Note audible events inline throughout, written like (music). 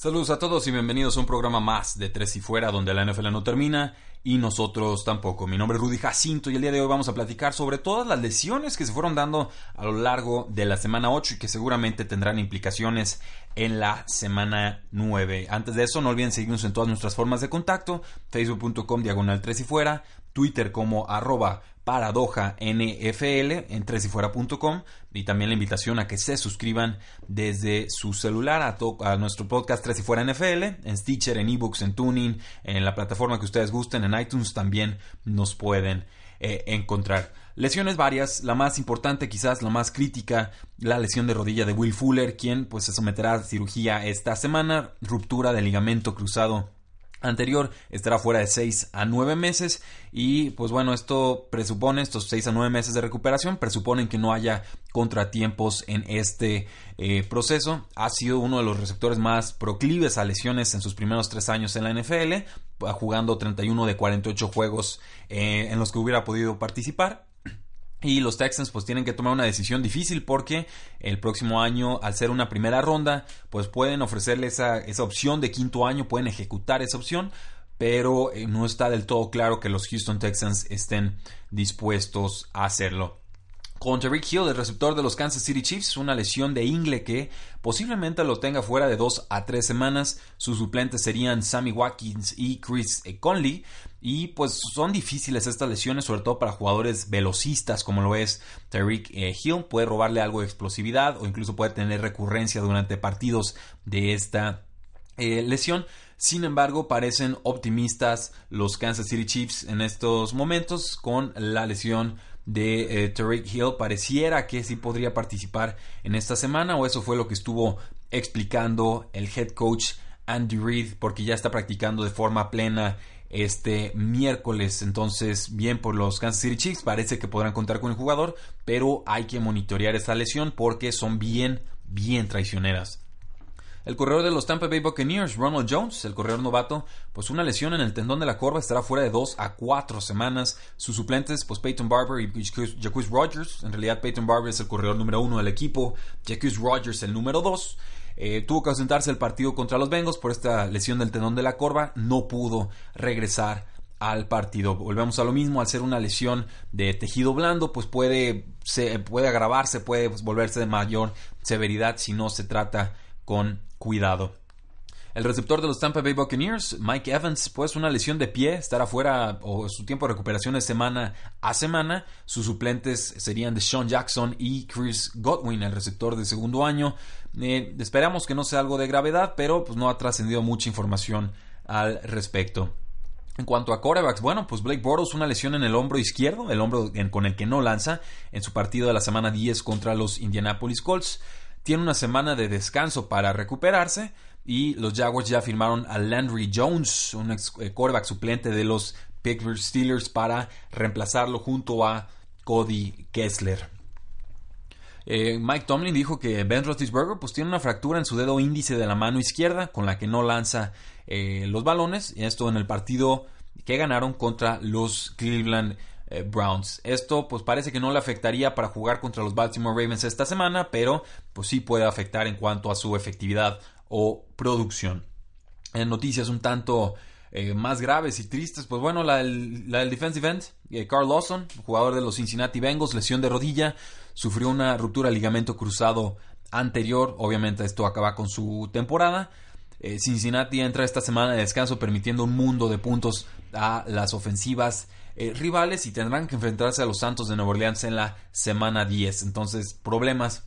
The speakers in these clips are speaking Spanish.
Saludos a todos y bienvenidos a un programa más de Tres y Fuera, donde la NFL no termina y nosotros tampoco. Mi nombre es Rudy Jacinto y el día de hoy vamos a platicar sobre todas las lesiones que se fueron dando a lo largo de la semana 8 y que seguramente tendrán implicaciones en la semana 9. Antes de eso, no olviden seguirnos en todas nuestras formas de contacto, facebook.com diagonal Tres y fuera, Twitter como arroba Paradoja NFL en tresifuera.com y también la invitación a que se suscriban desde su celular a, nuestro podcast 3 y Fuera NFL, en Stitcher, en eBooks, en Tuning, en la plataforma que ustedes gusten, en iTunes también nos pueden eh, encontrar. Lesiones varias, la más importante quizás, la más crítica, la lesión de rodilla de Will Fuller, quien pues se someterá a cirugía esta semana, ruptura de ligamento cruzado anterior estará fuera de 6 a 9 meses y pues bueno esto presupone estos 6 a 9 meses de recuperación presuponen que no haya contratiempos en este eh, proceso ha sido uno de los receptores más proclives a lesiones en sus primeros 3 años en la NFL jugando 31 de 48 juegos eh, en los que hubiera podido participar y los Texans pues tienen que tomar una decisión difícil porque el próximo año, al ser una primera ronda, pues pueden ofrecerle esa, esa opción de quinto año, pueden ejecutar esa opción, pero eh, no está del todo claro que los Houston Texans estén dispuestos a hacerlo con Tariq Hill, el receptor de los Kansas City Chiefs, una lesión de ingle que posiblemente lo tenga fuera de dos a tres semanas. Sus suplentes serían Sammy Watkins y Chris Conley. Y pues son difíciles estas lesiones, sobre todo para jugadores velocistas como lo es Tariq eh, Hill. Puede robarle algo de explosividad o incluso puede tener recurrencia durante partidos de esta eh, lesión. Sin embargo, parecen optimistas los Kansas City Chiefs en estos momentos con la lesión de eh, Tariq Hill pareciera que sí podría participar en esta semana o eso fue lo que estuvo explicando el head coach Andy Reid porque ya está practicando de forma plena este miércoles. Entonces, bien por los Kansas City Chiefs, parece que podrán contar con el jugador, pero hay que monitorear esta lesión porque son bien, bien traicioneras. El corredor de los Tampa Bay Buccaneers, Ronald Jones, el corredor novato, pues una lesión en el tendón de la corva estará fuera de dos a cuatro semanas. Sus suplentes, pues Peyton Barber y Jacquez Rogers. En realidad, Peyton Barber es el corredor número uno del equipo, Jacquez Rogers el número dos. Eh, tuvo que ausentarse el partido contra los Bengals por esta lesión del tendón de la corva. No pudo regresar al partido. Volvemos a lo mismo, al ser una lesión de tejido blando, pues puede, se, puede agravarse, puede pues, volverse de mayor severidad si no se trata con cuidado. El receptor de los Tampa Bay Buccaneers, Mike Evans, pues una lesión de pie, estará fuera o su tiempo de recuperación es semana a semana. Sus suplentes serían Sean Jackson y Chris Godwin, el receptor de segundo año. Eh, esperamos que no sea algo de gravedad, pero pues, no ha trascendido mucha información al respecto. En cuanto a corebacks, bueno, pues Blake Bortles una lesión en el hombro izquierdo, el hombro con el que no lanza en su partido de la semana 10 contra los Indianapolis Colts tiene una semana de descanso para recuperarse y los Jaguars ya firmaron a Landry Jones, un ex eh, suplente de los Pittsburgh Steelers para reemplazarlo junto a Cody Kessler. Eh, Mike Tomlin dijo que Ben Roethlisberger pues, tiene una fractura en su dedo índice de la mano izquierda con la que no lanza eh, los balones. Y esto en el partido que ganaron contra los Cleveland eh, Browns. Esto pues parece que no le afectaría para jugar contra los Baltimore Ravens esta semana, pero pues sí puede afectar en cuanto a su efectividad o producción. En noticias un tanto eh, más graves y tristes, pues bueno, la del, la defensive end, eh, Carl Lawson, jugador de los Cincinnati Bengals, lesión de rodilla, sufrió una ruptura de ligamento cruzado anterior, obviamente esto acaba con su temporada. Eh, Cincinnati entra esta semana de descanso permitiendo un mundo de puntos a las ofensivas eh, rivales y tendrán que enfrentarse a los Santos de Nueva Orleans en la semana 10. Entonces, problemas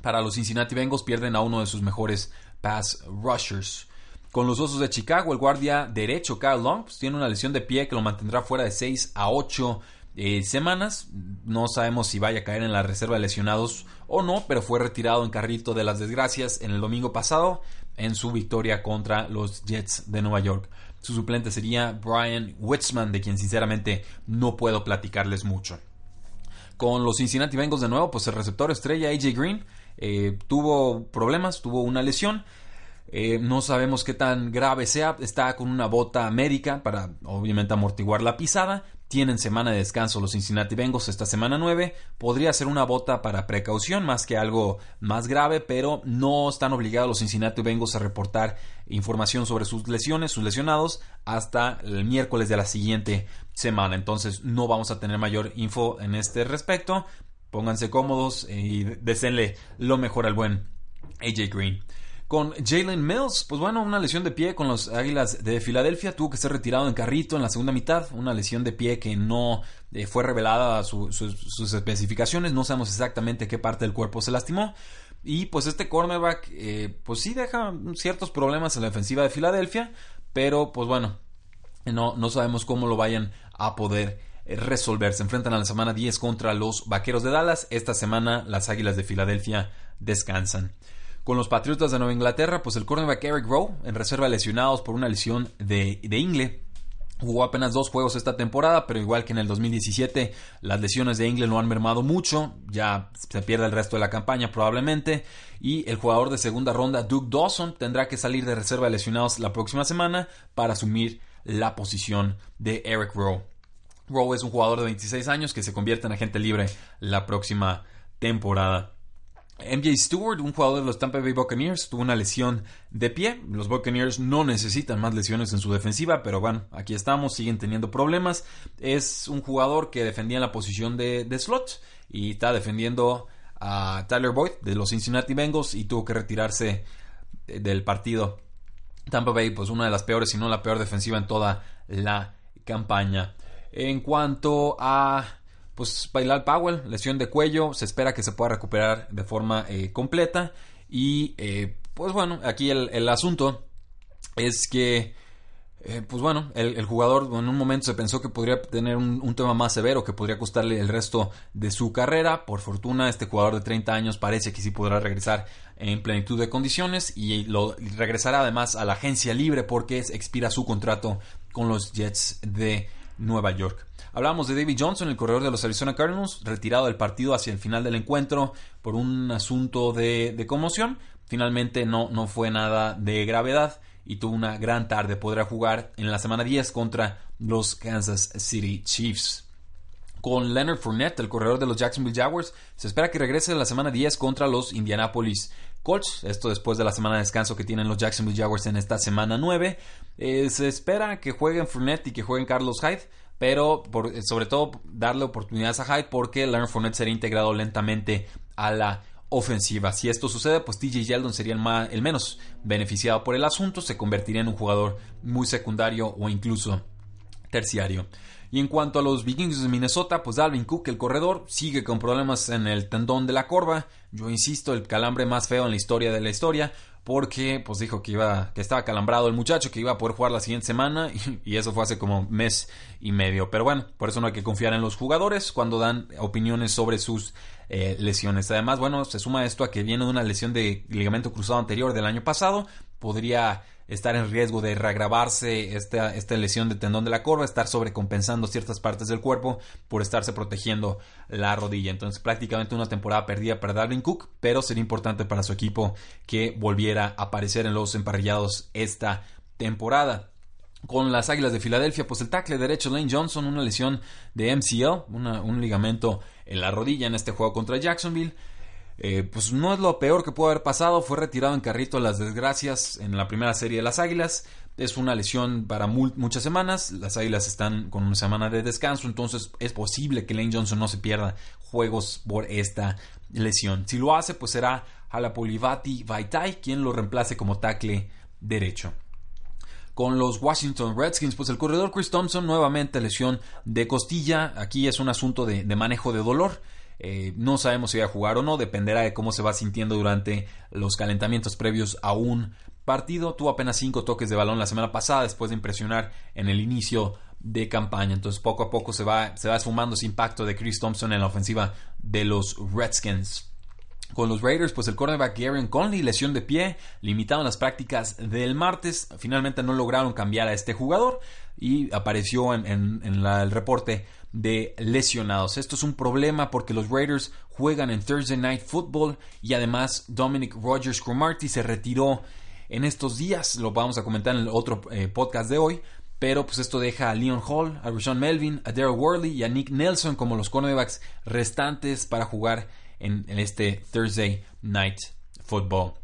para los Cincinnati Bengals pierden a uno de sus mejores pass rushers. Con los Osos de Chicago, el guardia derecho Kyle Long pues, tiene una lesión de pie que lo mantendrá fuera de 6 a 8 eh, semanas. No sabemos si vaya a caer en la reserva de lesionados o no, pero fue retirado en carrito de las desgracias en el domingo pasado en su victoria contra los Jets de Nueva York. Su suplente sería Brian Witzman, de quien sinceramente no puedo platicarles mucho. Con los Cincinnati Bengals de nuevo, pues el receptor estrella AJ Green eh, tuvo problemas, tuvo una lesión. Eh, no sabemos qué tan grave sea. Está con una bota médica para obviamente amortiguar la pisada tienen semana de descanso los Cincinnati Bengals esta semana 9. Podría ser una bota para precaución más que algo más grave, pero no están obligados los Cincinnati Bengals a reportar información sobre sus lesiones, sus lesionados, hasta el miércoles de la siguiente semana. Entonces no vamos a tener mayor info en este respecto. Pónganse cómodos eh, y deseenle lo mejor al buen AJ Green con Jalen Mills. Pues bueno, una lesión de pie con los Águilas de Filadelfia. Tuvo que ser retirado en carrito en la segunda mitad. Una lesión de pie que no eh, fue revelada sus especificaciones. No sabemos exactamente qué parte del cuerpo se lastimó. Y pues este cornerback, eh, pues sí deja ciertos problemas en la defensiva de Filadelfia. Pero pues bueno, no, no sabemos cómo lo vayan a poder eh, resolver. Se enfrentan a la semana 10 contra los Vaqueros de Dallas. Esta semana las Águilas de Filadelfia descansan. Con los Patriotas de Nueva Inglaterra, pues el cornerback Eric Rowe, en reserva lesionados por una lesión de, ingle, Jugó apenas dos juegos esta temporada, pero igual que en el 2017, las lesiones de ingle no han mermado mucho. Ya se pierde el resto de la campaña probablemente. Y el jugador de segunda ronda, Duke Dawson, tendrá que salir de reserva lesionados la próxima semana para asumir la posición de Eric Rowe. Rowe es un jugador de 26 años que se convierte en agente libre la próxima temporada. MJ Stewart, un jugador de los Tampa Bay Buccaneers, tuvo una lesión de pie. Los Buccaneers no necesitan más lesiones en su defensiva, pero bueno, aquí estamos, siguen teniendo problemas. Es un jugador que defendía la posición de, de slot y está defendiendo a Tyler Boyd de los Cincinnati Bengals y tuvo que retirarse eh, del partido. Tampa Bay, pues una de las peores, si no la peor defensiva en toda la campaña. En cuanto a pues Bailal Powell, lesión de cuello, se espera que se pueda recuperar de forma eh, completa. Y eh, pues bueno, aquí el, asunto es que, eh, pues bueno, el, jugador en un momento se pensó que podría tener un, tema más severo, que podría costarle el resto de su carrera. Por fortuna, este jugador de 30 años parece que sí podrá regresar en plenitud de condiciones y lo regresará además a la agencia libre porque expira su contrato con los Jets de Nueva York. Hablamos de David Johnson, el corredor de los Arizona Cardinals, retirado del partido hacia el final del encuentro por un asunto de, conmoción. Finalmente no, no fue nada de gravedad y tuvo una gran tarde. Podrá jugar en la semana 10 contra los Kansas City Chiefs. Con Leonard Fournette, el corredor de los Jacksonville Jaguars, se espera que regrese en la semana 10 contra los Indianapolis Colts. Esto después de la semana de descanso que tienen los Jacksonville Jaguars en esta semana 9. Eh, se espera que jueguen Fournette y que jueguen Carlos Hyde. Pero eh, sobre todo darle oportunidades a Hyde porque Leonard Fournette será integrado lentamente a la ofensiva. Si esto sucede, pues TJ Yeldon sería el, más, el menos beneficiado por el asunto. Se convertiría en un jugador muy secundario o incluso terciario. Y en cuanto a los Vikings de Minnesota, pues Alvin Cook, el corredor, sigue con problemas en el tendón de la corva. Yo insisto, el calambre más feo en la historia de la historia. Porque pues dijo que iba. que estaba calambrado el muchacho, que iba a poder jugar la siguiente semana. (laughs) Y, eso fue hace como mes y medio. Pero bueno, por eso no hay que confiar en los jugadores cuando dan opiniones sobre sus eh, lesiones. Además, bueno, se suma esto a que viene de una lesión de ligamento cruzado anterior del año pasado podría estar en riesgo de reagravarse esta, esta lesión de tendón de la corva, estar sobrecompensando ciertas partes del cuerpo por estarse protegiendo la rodilla. Entonces prácticamente una temporada perdida para Darwin Cook, pero sería importante para su equipo que volviera a aparecer en los emparrillados esta temporada con las Águilas de Filadelfia, pues el tackle derecho Lane Johnson, una lesión de MCL, un ligamento en la rodilla en este juego contra Jacksonville. Eh, pues no es lo peor que pudo haber pasado. Fue retirado en carrito a las desgracias en la primera serie de las Águilas. Es una lesión para muchas semanas. Las Águilas están con una semana de descanso. Entonces es posible que Lane Johnson no se pierda juegos por esta lesión. Si lo hace, pues será Halapolivati Vaitai quien lo reemplace como tackle derecho con los Washington Redskins. Pues el corredor Chris Thompson nuevamente lesión de costilla. Aquí es un asunto de manejo de dolor. Eh, no sabemos si va a jugar o no, dependerá de cómo se va sintiendo durante los calentamientos previos a un partido. Tuvo apenas cinco toques de balón la semana pasada después de impresionar en el inicio de campaña. Entonces poco a poco se va, se va esfumando ese impacto de Chris Thompson en la ofensiva de los Redskins. Con los Raiders, pues el cornerback Aaron Conley, lesión de pie, en las prácticas del martes. Finalmente no lograron cambiar a este jugador y apareció en, el reporte de lesionados. Esto es un problema porque los Raiders juegan en Thursday Night Football y además Dominic Rogers Cromarty se retiró en estos días. Lo vamos a comentar en el otro eh, podcast de hoy. Pero pues esto deja a Leon Hall, a Rashawn Melvin, a Darrell Worley y a Nick Nelson como los cornerbacks restantes para jugar en, este Thursday Night Football.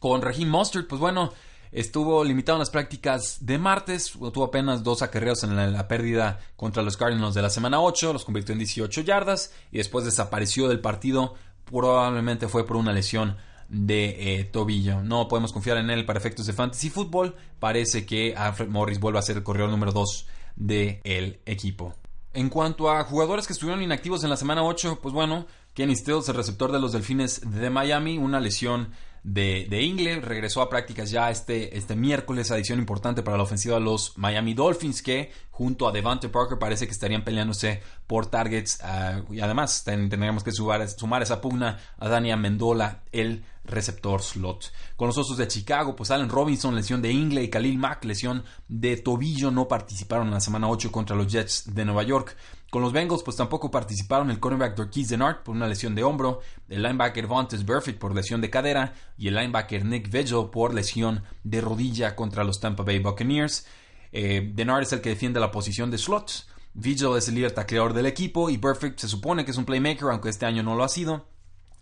Con Raheem Mustard, pues bueno, Estuvo limitado en las prácticas de martes, tuvo apenas dos acarreos en la, pérdida contra los Cardinals de la semana 8, los convirtió en 18 yardas y después desapareció del partido, probablemente fue por una lesión de eh, tobillo. No podemos confiar en él para efectos de fantasy fútbol, parece que Alfred Morris vuelve a ser el corredor número 2 del equipo. En cuanto a jugadores que estuvieron inactivos en la semana 8, pues bueno, Kenny Stills, el receptor de los Delfines de Miami, una lesión de, Ingle. Regresó a prácticas ya este, este miércoles, adición importante para la ofensiva de los Miami Dolphins, que junto a Devante Parker parece que estarían peleándose por targets. Ah, y además tendríamos que sumar, sumar esa pugna a Dania Mendola, el receptor slot. Con los Osos de Chicago, pues Allen Robinson, lesión de Ingle y Khalil Mack, lesión de tobillo, no participaron en la semana 8 contra los Jets de Nueva York. Con los Bengals, pues tampoco participaron el cornerback Dorquise Denard por una lesión de hombro, el linebacker Vontes Burfitt por lesión de cadera y el linebacker Nick Vigil por lesión de rodilla contra los Tampa Bay Buccaneers. Eh, Denard es el que defiende la posición de slot. Vigil es el líder tacleador del equipo y Perfect se supone que es un playmaker, aunque este año no lo ha sido.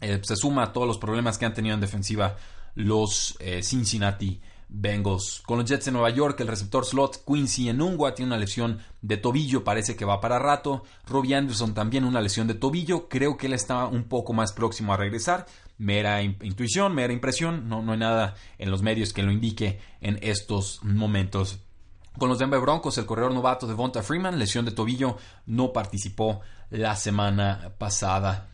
Eh, se suma a todos los problemas que han tenido en defensiva los eh, Cincinnati Bengals. Con los Jets de Nueva York, el receptor slot Quincy Ungua tiene una lesión de tobillo, parece que va para rato. Robbie Anderson también una lesión de tobillo, creo que él está un poco más próximo a regresar. Mera intuición, mera impresión, no, no hay nada en los medios que lo indique en estos momentos. Con los Denver Broncos, el corredor novato de Vonta Freeman, lesión de tobillo, no participó la semana pasada.